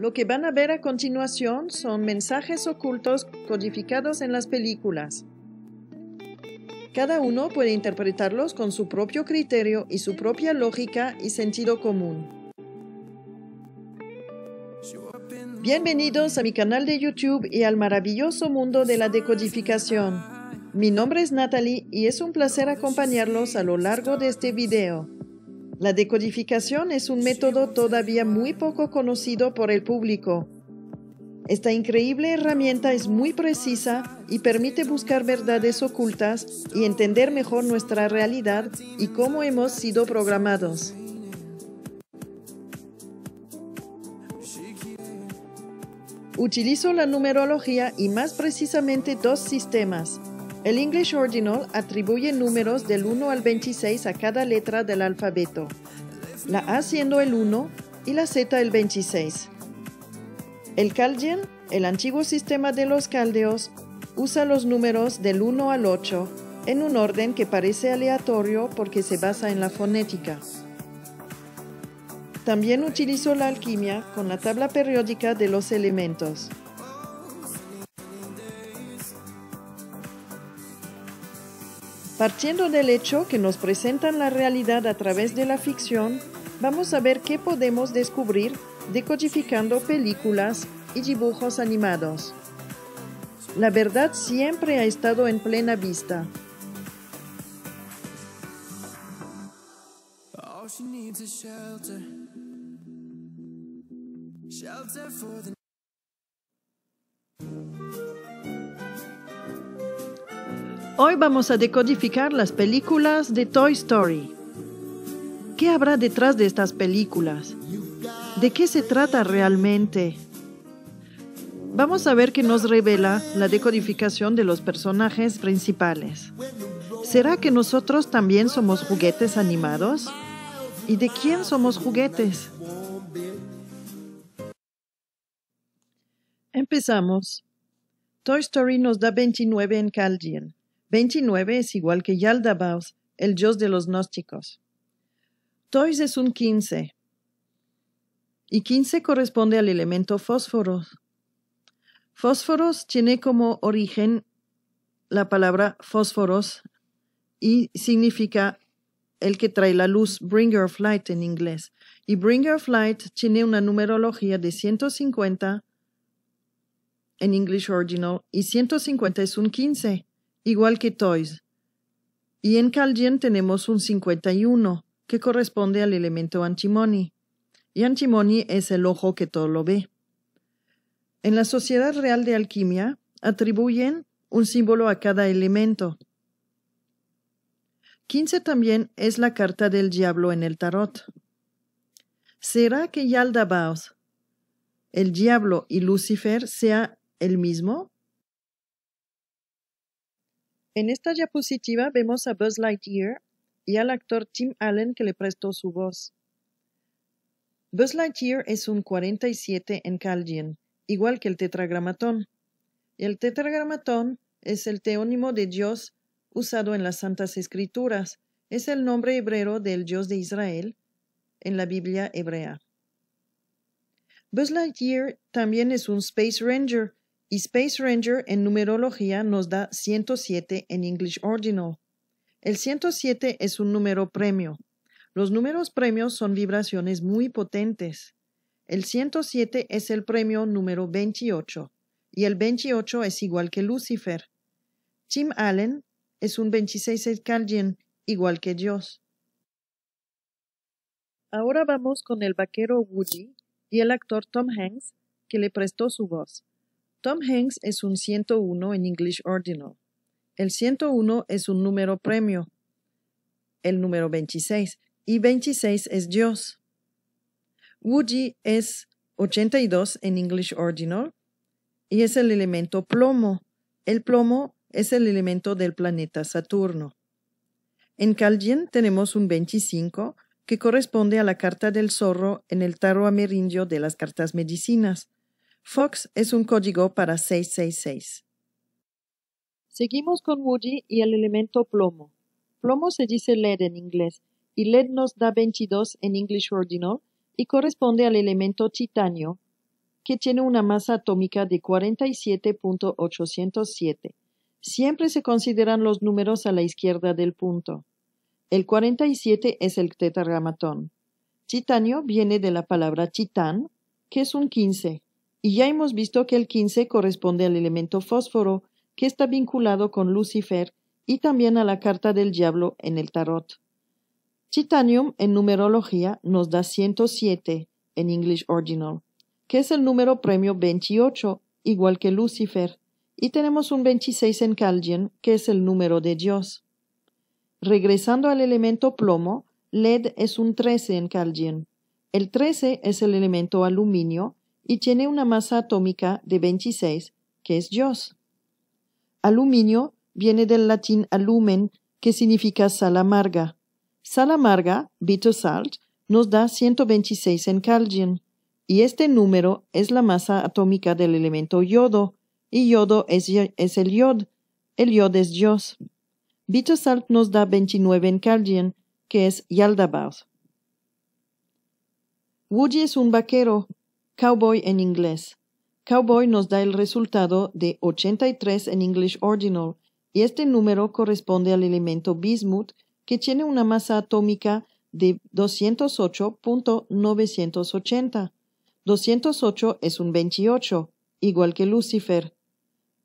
Lo que van a ver a continuación son mensajes ocultos codificados en las películas. Cada uno puede interpretarlos con su propio criterio y su propia lógica y sentido común. Bienvenidos a mi canal de YouTube y al maravilloso mundo de la decodificación. Mi nombre es Natalie y es un placer acompañarlos a lo largo de este video. La decodificación es un método todavía muy poco conocido por el público. Esta increíble herramienta es muy precisa y permite buscar verdades ocultas y entender mejor nuestra realidad y cómo hemos sido programados. Utilizo la numerología y más precisamente dos sistemas, el English Ordinal atribuye números del 1 al 26 a cada letra del alfabeto, la A siendo el 1 y la Z el 26. El Chaldean, el antiguo sistema de los caldeos, usa los números del 1 al 8 en un orden que parece aleatorio porque se basa en la fonética. También utilizó la alquimia con la tabla periódica de los elementos. Partiendo del hecho que nos presentan la realidad a través de la ficción, vamos a ver qué podemos descubrir decodificando películas y dibujos animados. La verdad siempre ha estado en plena vista. Hoy vamos a decodificar las películas de Toy Story. ¿Qué habrá detrás de estas películas? ¿De qué se trata realmente? Vamos a ver qué nos revela la decodificación de los personajes principales. ¿Será que nosotros también somos juguetes animados? ¿Y de quién somos juguetes? Empezamos. Toy Story nos da 29 en Caldian. 29 es igual que Yaldabaoth, el dios de los gnósticos. Toys es un 15, y 15 corresponde al elemento fósforos. Fósforos tiene como origen la palabra fósforos y significa el que trae la luz, bringer of light en inglés. Y bringer of light tiene una numerología de 150 en English Original y 150 es un 15 igual que Toys. Y en Calgen tenemos un 51, que corresponde al elemento antimony. Y antimony es el ojo que todo lo ve. En la Sociedad Real de Alquimia atribuyen un símbolo a cada elemento. 15 también es la carta del diablo en el tarot. ¿Será que Yaldabaoth, el diablo y Lucifer sea el mismo? En esta diapositiva vemos a Buzz Lightyear y al actor Tim Allen que le prestó su voz. Buzz Lightyear es un 47 en Kaldian, igual que el tetragramatón. El tetragramatón es el teónimo de Dios usado en las Santas Escrituras. Es el nombre hebrero del Dios de Israel en la Biblia hebrea. Buzz Lightyear también es un Space Ranger y Space Ranger en numerología nos da 107 en English Ordinal. El 107 es un número premio. Los números premios son vibraciones muy potentes. El 107 es el premio número 28 y el 28 es igual que Lucifer. Tim Allen es un 26 alguien igual que Dios. Ahora vamos con el vaquero Woody y el actor Tom Hanks, que le prestó su voz. Tom Hanks es un 101 en English Ordinal. El 101 es un número premio, el número 26, y 26 es Dios. Woody es 82 en English Ordinal y es el elemento plomo. El plomo es el elemento del planeta Saturno. En Calien tenemos un 25 que corresponde a la carta del zorro en el tarot amerindio de las cartas medicinas. Fox es un código para 666. Seguimos con Woody y el elemento plomo. Plomo se dice lead en inglés y lead nos da 22 en English Ordinal y corresponde al elemento titanio, que tiene una masa atómica de 47.807. Siempre se consideran los números a la izquierda del punto. El 47 es el tetragramatón. Titanio viene de la palabra titán, que es un 15, y ya hemos visto que el 15 corresponde al elemento fósforo, que está vinculado con Lucifer y también a la carta del diablo en el tarot. Titanium en numerología nos da 107 en English original, que es el número premio 28, igual que Lucifer, y tenemos un 26 en Calgen, que es el número de Dios. Regresando al elemento plomo, lead es un 13 en Calgen. El 13 es el elemento aluminio, y tiene una masa atómica de 26, que es Dios. Aluminio viene del latín alumen, que significa sal amarga. Sal amarga, bitter salt, nos da 126 en calgien y este número es la masa atómica del elemento yodo, y yodo es, el yod, el yod es Dios. Bitter salt nos da 29 en calien, que es Yaldabaoth. Woody es un vaquero, Cowboy en inglés. Cowboy nos da el resultado de 83 en English Ordinal, y este número corresponde al elemento bismuth, que tiene una masa atómica de 208.980. 208 es un 28, igual que Lucifer.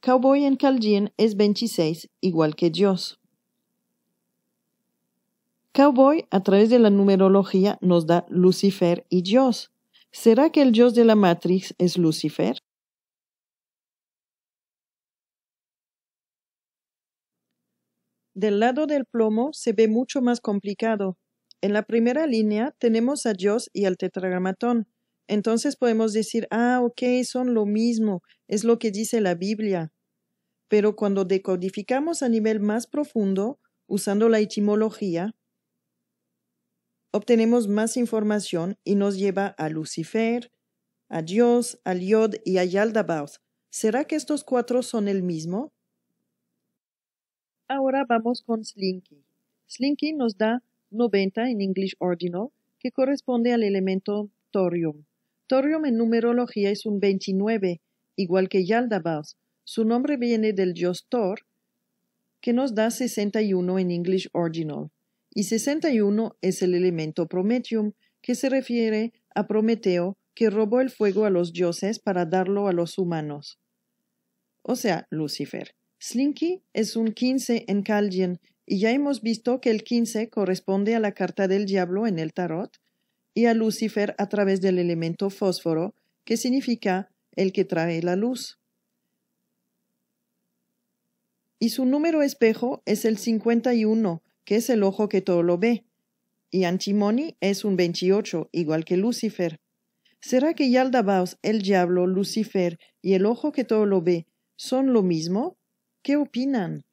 Cowboy en Caljin es 26, igual que Dios. Cowboy, a través de la numerología, nos da Lucifer y Dios. ¿Será que el dios de la Matrix es Lucifer? Del lado del plomo se ve mucho más complicado. En la primera línea tenemos a Dios y al tetragramatón. Entonces podemos decir, ah, ok, son lo mismo, es lo que dice la Biblia. Pero cuando decodificamos a nivel más profundo, usando la etimología, obtenemos más información y nos lleva a Lucifer, a Dios, a Yod y a Yaldabaoth. ¿Será que estos cuatro son el mismo? Ahora vamos con Slinky. Slinky nos da 90 en English Ordinal, que corresponde al elemento thorium. Thorium en numerología es un 29, igual que Yaldabaoth. Su nombre viene del dios Thor, que nos da 61 en English Ordinal y 61 es el elemento Prometium, que se refiere a Prometeo, que robó el fuego a los dioses para darlo a los humanos. O sea, Lucifer. Slinky es un 15 en Caldien, y ya hemos visto que el 15 corresponde a la carta del diablo en el tarot, y a Lucifer a través del elemento fósforo, que significa el que trae la luz. Y su número espejo es el 51, que es el ojo que todo lo ve, y Antimoni es un 28, igual que Lucifer. ¿Será que yaldabaos el diablo, Lucifer y el ojo que todo lo ve son lo mismo? ¿Qué opinan?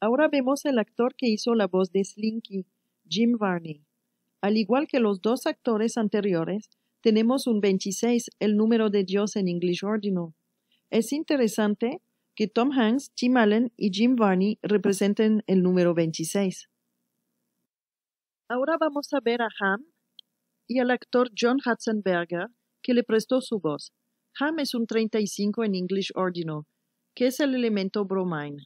Ahora vemos el actor que hizo la voz de Slinky, Jim Varney. Al igual que los dos actores anteriores, tenemos un 26, el número de Dios en English Ordinal. Es interesante Tom Hanks, Tim Allen y Jim Varney representen el número 26. Ahora vamos a ver a Ham y al actor John Hatzenberger, que le prestó su voz. Ham es un 35 en English Ordinal, que es el elemento bromine.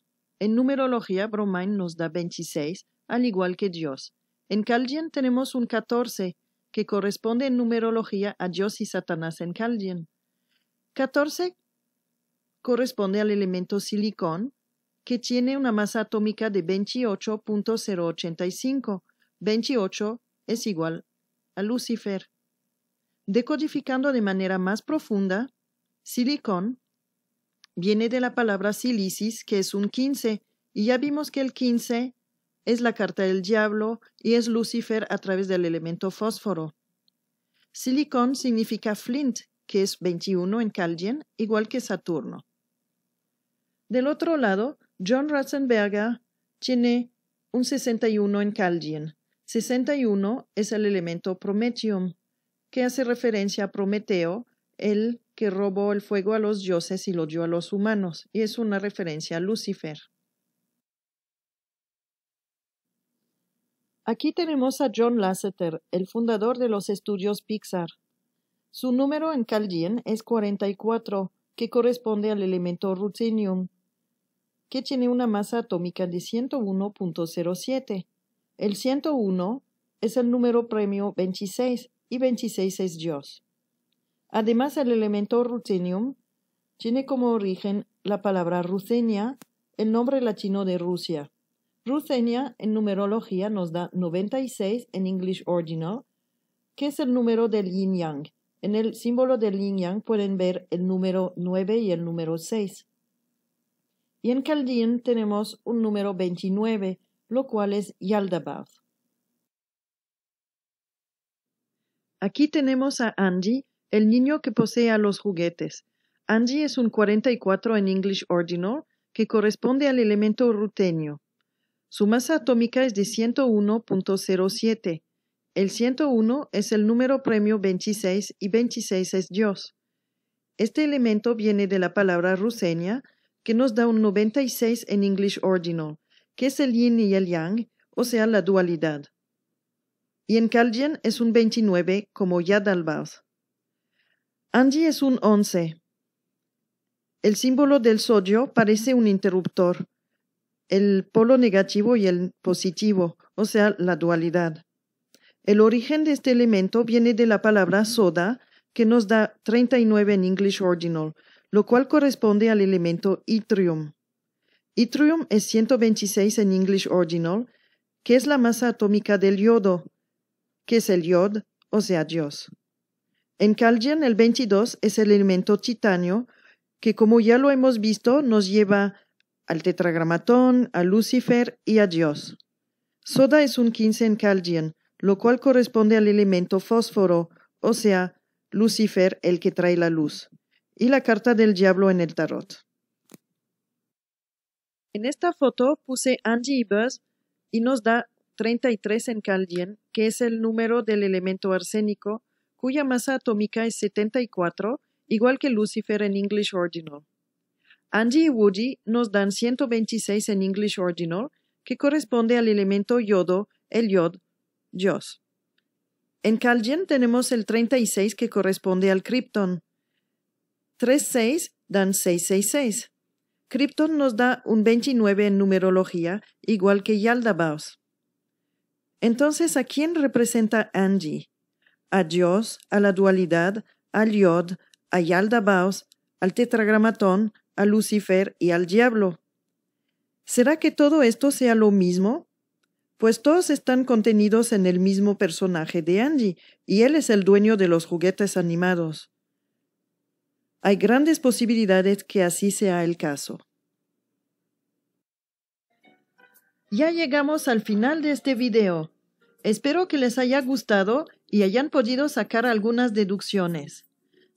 En numerología, bromine nos da 26, al igual que Dios. En Caldien tenemos un 14, que corresponde en numerología a Dios y Satanás en Caldien. 14 corresponde al elemento silicón, que tiene una masa atómica de 28.085. 28 es igual a Lucifer. Decodificando de manera más profunda, silicón viene de la palabra silicis, que es un 15, y ya vimos que el 15 es la carta del diablo y es Lucifer a través del elemento fósforo. Silicón significa flint, que es 21 en Caldien, igual que Saturno. Del otro lado, John Ratzenberger tiene un 61 en y 61 es el elemento Prometium, que hace referencia a Prometeo, el que robó el fuego a los dioses y lo dio a los humanos, y es una referencia a Lucifer. Aquí tenemos a John Lasseter, el fundador de los estudios Pixar. Su número en Kaldien es 44, que corresponde al elemento Ruthenium, que tiene una masa atómica de 101.07. El 101 es el número premio 26 y 26 es Dios. Además, el elemento ruthenium tiene como origen la palabra ruthenia, el nombre latino de Rusia. Ruthenia en numerología nos da 96 en English Ordinal, que es el número del yin yang. En el símbolo del yin yang pueden ver el número 9 y el número 6 y en Caldín tenemos un número 29, lo cual es Yaldabaoth. Aquí tenemos a Andy, el niño que posee a los juguetes. Andy es un 44 en English Ordinal que corresponde al elemento rutenio. Su masa atómica es de 101.07. El 101 es el número premio 26 y 26 es Dios. Este elemento viene de la palabra ruseña, que nos da un 96 en English Ordinal, que es el yin y el yang, o sea, la dualidad. Y en Kaljian es un 29 como Yad Anji es un 11. El símbolo del sodio parece un interruptor, el polo negativo y el positivo, o sea, la dualidad. El origen de este elemento viene de la palabra soda, que nos da 39 en English Ordinal, lo cual corresponde al elemento yttrium. Yttrium es 126 en English Original, que es la masa atómica del yodo, que es el yod, o sea, Dios. En caldian el 22 es el elemento titanio, que como ya lo hemos visto, nos lleva al tetragramatón, a Lucifer y a Dios. Soda es un 15 en Calgen, lo cual corresponde al elemento fósforo, o sea, Lucifer el que trae la luz y la carta del diablo en el tarot. En esta foto puse Angie y Buzz y nos da 33 en Caldien, que es el número del elemento arsénico, cuya masa atómica es 74, igual que Lucifer en English Ordinal. Angie y Woody nos dan 126 en English Ordinal, que corresponde al elemento yodo, el yod, yos. En Caldien tenemos el 36 que corresponde al Krypton. 3 seis dan 666. Krypton nos da un 29 en numerología, igual que Yaldabaoth. Entonces, ¿a quién representa Angie? A Dios, a la dualidad, a Yod, a Yaldabaoth, al tetragramatón, a Lucifer y al diablo. ¿Será que todo esto sea lo mismo? Pues todos están contenidos en el mismo personaje de Angie, y él es el dueño de los juguetes animados. Hay grandes posibilidades que así sea el caso. Ya llegamos al final de este video. Espero que les haya gustado y hayan podido sacar algunas deducciones.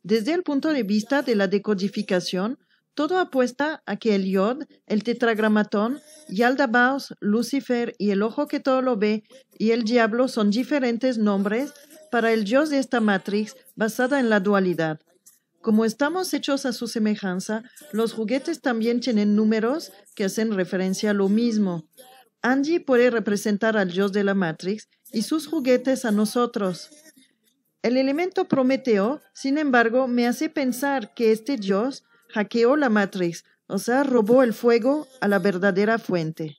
Desde el punto de vista de la decodificación, todo apuesta a que el Yod, el tetragramatón, Yaldabaoth, Lucifer y el ojo que todo lo ve y el diablo son diferentes nombres para el dios de esta matrix basada en la dualidad. Como estamos hechos a su semejanza, los juguetes también tienen números que hacen referencia a lo mismo. Angie puede representar al dios de la Matrix y sus juguetes a nosotros. El elemento Prometeo, sin embargo, me hace pensar que este dios hackeó la Matrix, o sea, robó el fuego a la verdadera fuente.